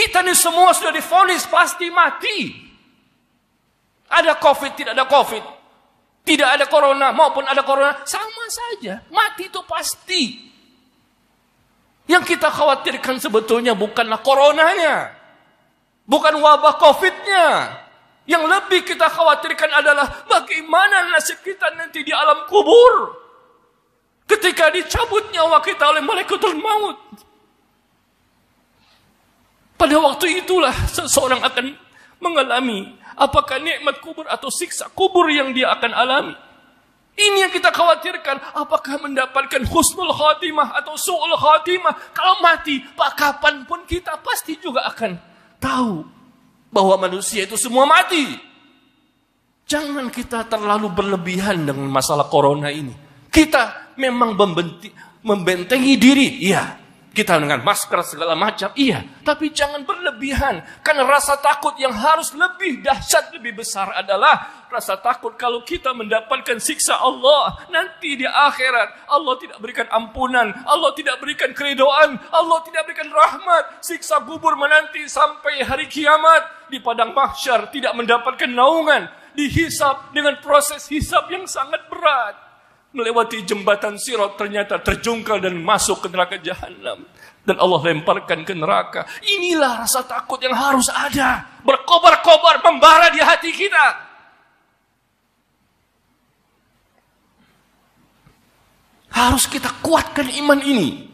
Kita ini semua sudah difonis pasti mati. Ada covid, tidak ada covid. Tidak ada corona maupun ada corona. Sama saja. Mati itu pasti. Yang kita khawatirkan sebetulnya bukanlah coronanya. Bukan wabah covidnya. Yang lebih kita khawatirkan adalah bagaimana nasib kita nanti di alam kubur. Ketika dicabut nyawa kita oleh malaikatul maut. Pada waktu itulah seseorang akan mengalami apakah nikmat kubur atau siksa kubur yang dia akan alami. Ini yang kita khawatirkan. Apakah mendapatkan husnul khatimah atau su'ul khatimah. Kalau mati, pak kapanpun kita pasti juga akan tahu bahwa manusia itu semua mati. Jangan kita terlalu berlebihan dengan masalah corona ini. Kita memang membentengi diri, iya. Kita dengan masker segala macam, iya. Tapi jangan berlebihan. Karena rasa takut yang harus lebih dahsyat, lebih besar adalah rasa takut kalau kita mendapatkan siksa Allah. Nanti di akhirat, Allah tidak berikan ampunan. Allah tidak berikan keridoan. Allah tidak berikan rahmat. Siksa kubur menanti sampai hari kiamat. Di padang mahsyar tidak mendapatkan naungan. Dihisap dengan proses hisap yang sangat berat melewati jembatan sirat ternyata terjungkal dan masuk ke neraka jahanam dan Allah lemparkan ke neraka inilah rasa takut yang harus ada berkobar-kobar membara di hati kita harus kita kuatkan iman ini